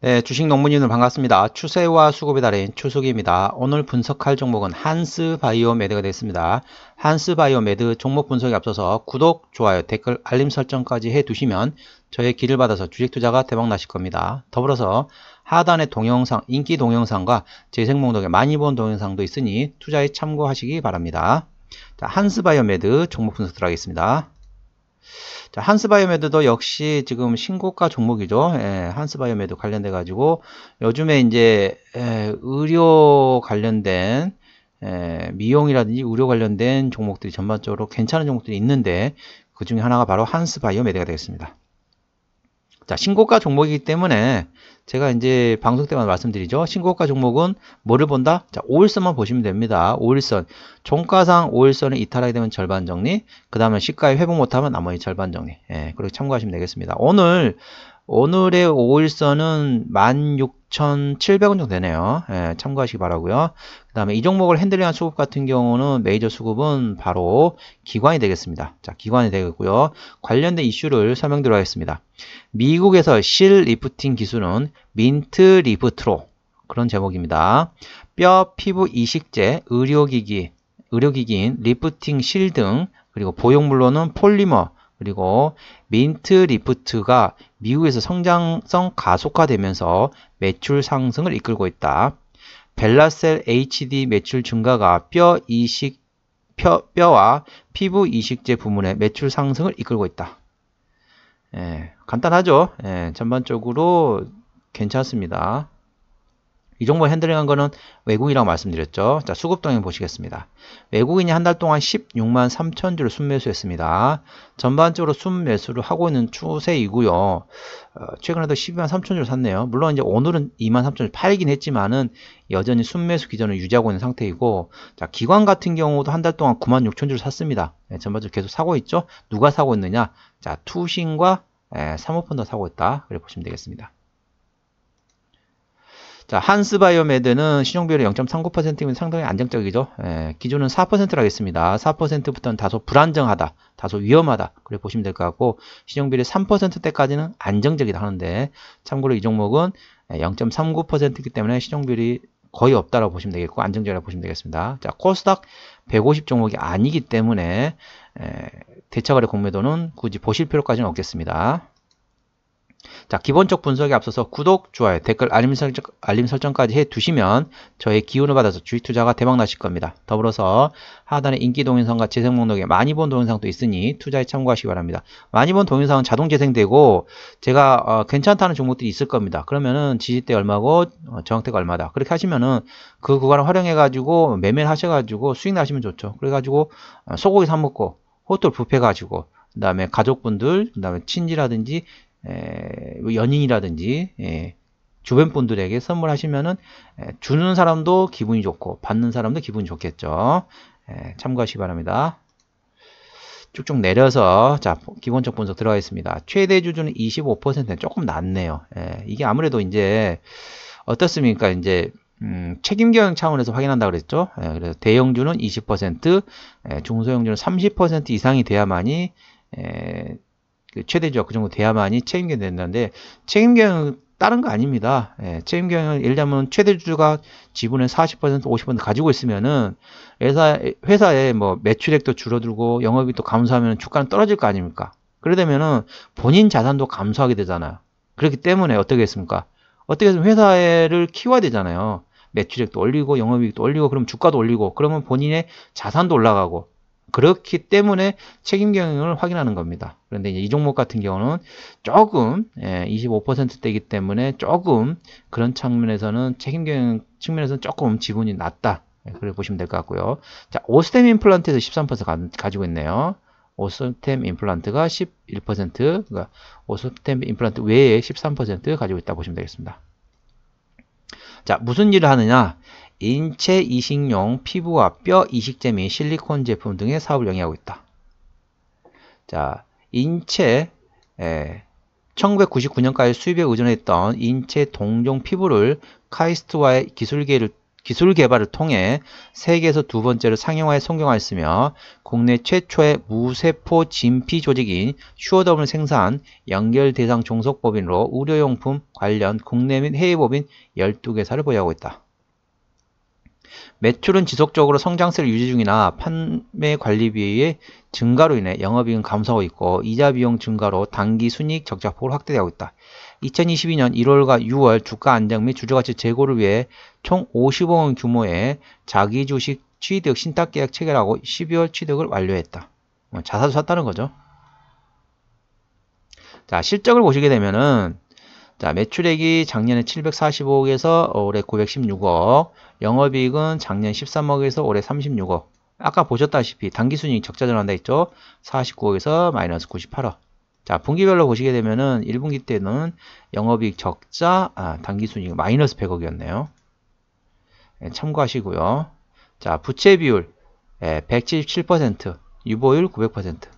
네, 주식농부님들 반갑습니다. 추세와 수급의 달인 추석입니다 오늘 분석할 종목은 한스바이오메드가 됐습니다. 한스바이오메드 종목 분석에 앞서서 구독, 좋아요, 댓글, 알림 설정까지 해두시면 저의 길을 받아서 주식투자가 대박나실 겁니다. 더불어서 하단의 동영상, 인기 동영상과 재생목록에 많이 본 동영상도 있으니 투자에 참고하시기 바랍니다. 한스바이오메드 종목 분석 들어가겠습니다. 자, 한스바이오메드도 역시 지금 신고가 종목이죠. 예, 한스바이오메드 관련돼 가지고 요즘에 이제 예, 의료 관련된 예, 미용이라든지 의료 관련된 종목들이 전반적으로 괜찮은 종목들이 있는데 그 중에 하나가 바로 한스바이오메드가 되겠습니다. 자, 신고가 종목이기 때문에 제가 이제 방송 때만 말씀드리죠. 신고가 종목은 뭐를 본다? 자, 5일선만 보시면 됩니다. 5일선. 종가상 5일선을 이탈하게 되면 절반 정리, 그 다음에 시가에 회복 못하면 나머지 절반 정리. 예, 그렇게 참고하시면 되겠습니다. 오늘 오늘의 5일선은 16,700원 정도 되네요. 예, 참고하시기 바라고요. 그 다음에 이 종목을 핸들링한 수급 같은 경우는 메이저 수급은 바로 기관이 되겠습니다. 자, 기관이 되겠고요. 관련된 이슈를 설명드리도록 하겠습니다. 미국에서 실 리프팅 기술은 민트 리프트로 그런 제목입니다. 뼈, 피부 이식제, 의료기기, 의료기기인 리프팅 실 등 그리고 보형물로는 폴리머, 그리고 민트 리프트가 미국에서 성장성 가속화되면서 매출 상승을 이끌고 있다. 벨라셀 HD 매출 증가가 뼈 이식 뼈, 와 피부 이식제 부문의 매출 상승을 이끌고 있다. 예, 간단하죠? 예, 전반적으로 괜찮습니다. 이 정보 핸들링한 거는 외국이라고 말씀드렸죠. 자, 수급 동향 보시겠습니다. 외국인이 한 달 동안 16만 3천 주를 순매수했습니다. 전반적으로 순매수를 하고 있는 추세이고요. 어, 최근에도 12만 3천 주를 샀네요. 물론 이제 오늘은 2만 3천 주를 팔긴 했지만은 여전히 순매수 기전을 유지하고 있는 상태이고, 자, 기관 같은 경우도 한 달 동안 9만 6천 주를 샀습니다. 예, 전반적으로 계속 사고 있죠. 누가 사고 있느냐? 자, 투신과 예, 사모펀드 사고 있다. 그래 보시면 되겠습니다. 자, 한스 바이오메드는 신용비율이 0.39%이면 상당히 안정적이죠. 예, 기준은 4라 하겠습니다. 4%부터는 다소 불안정하다, 다소 위험하다. 그래 보시면 될 것 같고, 신용비율이 3%대까지는 안정적이다 하는데, 참고로 이 종목은 0.39%이기 때문에 신용비율이 거의 없다라고 보시면 되겠고, 안정적이라고 보시면 되겠습니다. 자, 코스닥 150 종목이 아니기 때문에, 예, 대차거래 공매도는 굳이 보실 필요까지는 없겠습니다. 자, 기본적 분석에 앞서서 구독, 좋아요, 댓글, 알림, 설정, 알림 설정까지 해두시면 저의 기운을 받아서 주식 투자가 대박 나실 겁니다. 더불어서 하단에 인기 동영상과 재생 목록에 많이 본 동영상도 있으니 투자에 참고하시기 바랍니다. 많이 본 동영상은 자동 재생되고 제가 어, 괜찮다는 종목들이 있을 겁니다. 그러면은 지지대 얼마고 어, 저항대가 얼마다. 그렇게 하시면은 그 구간을 활용해가지고 매매를 하셔가지고 수익 나시면 좋죠. 그래가지고 어, 소고기 사 먹고 호텔 부페 가지고 그 다음에 가족분들, 그 다음에 친지라든지 뭐 연인이라든지 주변 분들에게 선물하시면은 주는 사람도 기분이 좋고 받는 사람도 기분이 좋겠죠. 참고하시기 바랍니다. 쭉쭉 내려서 자 기본적 분석 들어가 있습니다. 최대 주주는 25% 조금 낮네요. 이게 아무래도 이제 어떻습니까? 이제 음, 책임 경영 차원에서 확인한다 그랬죠. 예, 그래서 대형주는 20%, 예, 중소형주는 30% 이상이 돼야만이 예, 그 최대죠. 주그 정도 돼야만이 책임견 된다는데 책임경은 다른 거 아닙니다. 예, 책임경영 을 예를 들면 최대주주가 지분의 40% 50% 가지고 있으면은 회사 회사의 뭐 매출액도 줄어들고 영업이 또 감소하면 주가는 떨어질 거 아닙니까? 그러 되면은 본인 자산도 감소하게 되잖아요. 그렇기 때문에 어떻게 했습니까? 어떻게 해서 회사를 키워야 되잖아요. 매출액도 올리고 영업이익도 올리고 그럼 주가도 올리고 그러면 본인의 자산도 올라가고 그렇기 때문에 책임 경영을 확인하는 겁니다. 그런데 이 종목 같은 경우는 조금 예, 25%대이기 때문에 조금 그런 측면에서는 책임 경영 측면에서는 조금 지분이 낮다. 예, 그렇게 보시면 될 것 같고요. 자, 오스템 임플란트에서 13% 가, 가지고 있네요. 오스템 임플란트가 11%, 그러니까 오스템 임플란트 외에 13% 가지고 있다 보시면 되겠습니다. 자, 무슨 일을 하느냐? 인체 이식용 피부와 뼈 이식제 및 실리콘 제품 등의 사업을 영위하고 있다. 자, 인체 에, 예, 1999년까지 수입에 의존했던 인체 동종 피부를 카이스트와의 기술계를 기술 개발을 통해 세계에서 두 번째로 상용화에 성공하였으며 국내 최초의 무세포 진피 조직인 슈어덤을 생산 연결 대상 종속법인으로 의료용품 관련 국내 및 해외 법인 12개사를 보유하고 있다. 매출은 지속적으로 성장세를 유지 중이나 판매 관리비의 증가로 인해 영업이익은 감소하고 있고 이자 비용 증가로 단기 순이익 적자 폭을 확대하고 있다. 2022년 1월과 6월 주가 안정 및 주주가치 재고를 위해 총 50억 원 규모의 자기 주식 취득 신탁 계약 체결하고 12월 취득을 완료했다. 뭐 자사도 샀다는 거죠. 자, 실적을 보시게 되면은 자, 매출액이 작년에 745억에서 올해 916억, 영업이익은 작년 13억에서 올해 36억. 아까 보셨다시피 단기순이익 적자 전환다 있죠? 49억에서 마이너스 98억. 자, 분기별로 보시게 되면은 1분기 때는 영업이익 적자, 아, 단기순이익 마이너스 100억이었네요. 예, 참고하시고요. 자, 부채 비율 예, 177%, 유보율 900%.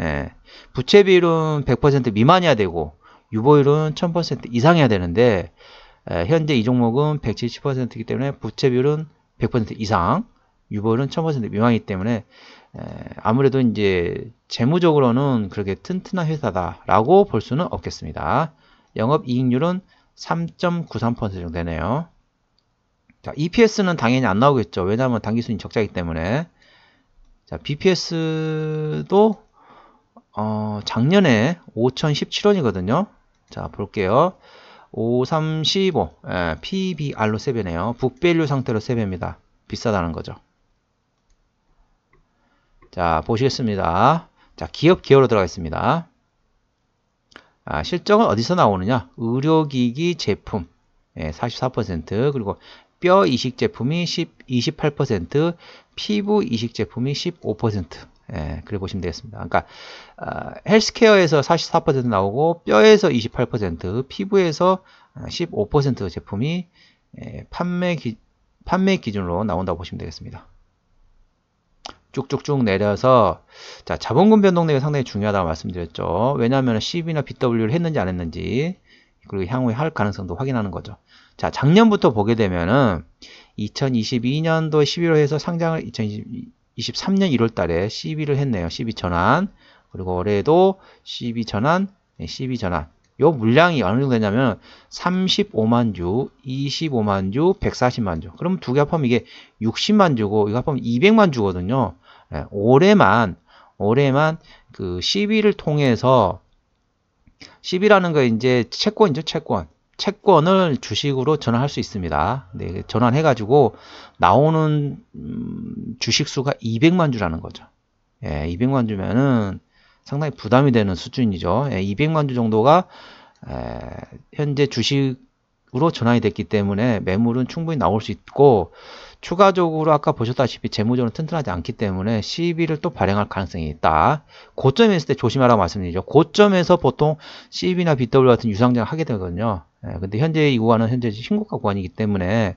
예, 부채 비율은 100% 미만이어야 되고 유보율은 1000% 이상해야 되는데 에, 현재 이 종목은 170%이기 때문에 부채비율은 100% 이상 유보율은 1000% 미만이기 때문에 에, 아무래도 이제 재무적으로는 그렇게 튼튼한 회사다라고 볼 수는 없겠습니다. 영업이익률은 3.93% 정도 되네요. 자, EPS는 당연히 안 나오겠죠. 왜냐하면 단기순이 적자이기 때문에. 자, BPS도 어, 작년에 5,017원이거든요. 자, 볼게요. 5, 3, 15. 예, PBR로 세배네요 북밸류 상태로 세배입니다 비싸다는 거죠. 자, 보시겠습니다. 자, 기업 기업으로 들어가겠습니다. 아, 실적은 어디서 나오느냐? 의료기기 제품 예, 44% 그리고 뼈 이식 제품이 10, 28% 피부 이식 제품이 15% 예, 그래 보시면 되겠습니다. 그러니까 어, 헬스케어에서 44% 나오고 뼈에서 28%, 피부에서 15% 제품이 예, 판매, 기, 판매 기준으로 나온다고 보시면 되겠습니다. 쭉쭉쭉 내려서 자 자본금 변동력이 상당히 중요하다고 말씀드렸죠. 왜냐하면 CB나 BW를 했는지 안 했는지 그리고 향후에 할 가능성도 확인하는 거죠. 자 작년부터 보게 되면은 2022년도 11월에서 상장을 2022 23년 1월 달에 CB를 했네요. 12 전환. 그리고 올해도12 전환, 네, CB 전환. 요 물량이 어느 정도 되냐면 35만 주, 25만 주, 140만 주. 그럼 두 개 합하면 이게 60만 주고 이거 합하면 200만 주거든요. 네, 올해만 올해만 그 CB를 통해서 CB라는 거 이제 채권이죠, 채권. 채권을 주식으로 전환할 수 있습니다. 네, 전환해가지고 나오는 음, 주식 수가 200만 주라는 거죠. 예, 200만 주면은 상당히 부담이 되는 수준이죠. 예, 200만 주 정도가 에, 현재 주식으로 전환이 됐기 때문에 매물은 충분히 나올 수 있고 추가적으로 아까 보셨다시피 재무적으로 튼튼하지 않기 때문에 CB를 또 발행할 가능성이 있다. 고점에 있을 때 조심하라고 말씀드리죠. 고점에서 보통 CB나 BW 같은 유상장 을 하게 되거든요. 예, 근데 현재 이 구간은 현재 신고가 구간이기 때문에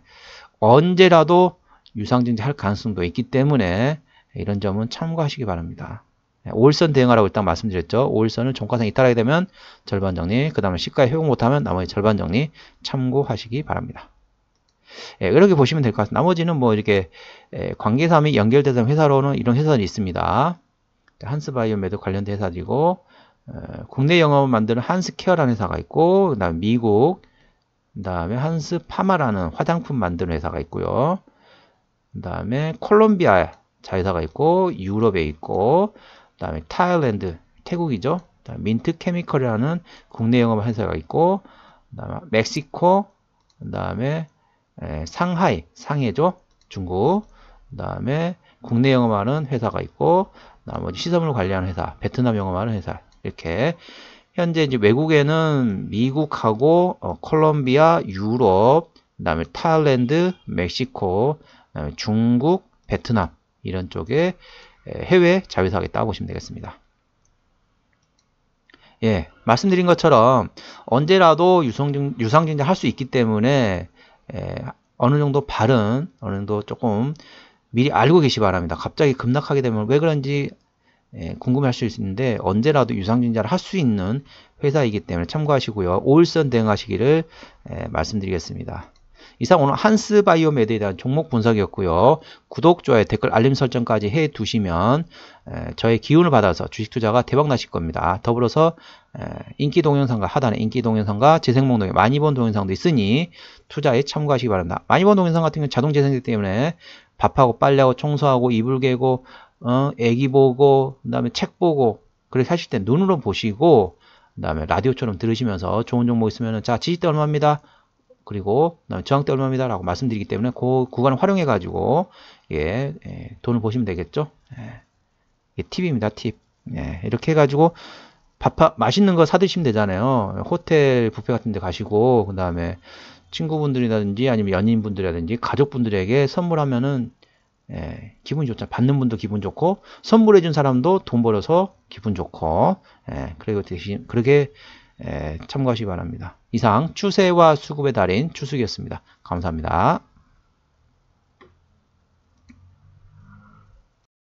언제라도 유상증자 할 가능성도 있기 때문에 이런 점은 참고하시기 바랍니다. 5 예, 올선 대응하라고 일단 말씀드렸죠. 5 올선은 종가상 이탈하게 되면 절반 정리, 그 다음에 시가에 회복 못하면 나머지 절반 정리 참고하시기 바랍니다. 예, 이렇게 보시면 될 것 같습니다. 나머지는 뭐 이렇게 예, 관계사 및 연결되는 회사로는 이런 회사는 있습니다. 한스바이오메도 관련된 회사들이고 어, 국내 영업을 만드는 한스케어라는 회사가 있고 그다음 미국 그다음에 한스 파마라는 화장품 만드는 회사가 있고요. 그다음에 콜롬비아 자회사가 있고 유럽에 있고 그다음에 타일랜드 태국이죠. 그다음 민트 케미컬이라는 국내 영업 회사가 있고 그다음에 멕시코 그다음에 에, 상하이 상해죠. 중국 그다음에 국내 영업하는 회사가 있고 나머지 시설물 관리하는 회사 베트남 영업하는 회사 이렇게 현재 이제 외국에는 미국하고 어, 콜롬비아, 유럽, 그다음에 타일랜드, 멕시코, 그다음에 중국, 베트남 이런 쪽에 해외 자회사 하겠다 보시면 되겠습니다. 예, 말씀드린 것처럼 언제라도 유상증, 유상증자 할 수 있기 때문에 예, 어느 정도 발은 어느 정도 조금 미리 알고 계시 바랍니다. 갑자기 급락하게 되면 왜 그런지 예, 궁금하실 수 있는데 언제라도 유상증자를 할 수 있는 회사이기 때문에 참고하시고요. 오일선 대응하시기를 예, 말씀드리겠습니다. 이상 오늘 한스바이오메드에 대한 종목 분석이었고요. 구독, 좋아요, 댓글, 알림 설정까지 해두시면 예, 저의 기운을 받아서 주식 투자가 대박 나실 겁니다. 더불어서 인기 동영상과 하단에 인기 동영상과 재생 목록에 많이 본 동영상도 있으니 투자에 참고하시기 바랍니다. 많이 본 동영상 같은 경우는 자동 재생되기 때문에 밥하고 빨래하고 청소하고 이불 개고 어, 애기 보고 그다음에 책 보고 그렇게 하실 때 눈으로 보시고 그다음에 라디오처럼 들으시면서 좋은 정보 있으면은 자 지지대 얼마입니다. 그리고 저항대 얼마입니다라고 말씀드리기 때문에 그 구간을 활용해 가지고 예, 예, 돈을 보시면 되겠죠. 예, 예 팁입니다. 팁. 예, 이렇게 해가지고 밥 맛있는 거 사 드시면 되잖아요. 호텔 부페 같은 데 가시고 그다음에 친구분들이라든지 아니면 연인분들이라든지 가족분들에게 선물하면은 예, 기분 좋죠. 받는 분도 기분 좋고 선물해 준 사람도 돈 벌어서 기분 좋고 예, 그리고 대신 그렇게 예, 참고하시기 바랍니다. 이상 추세와 수급의 달인 추수이었습니다 감사합니다.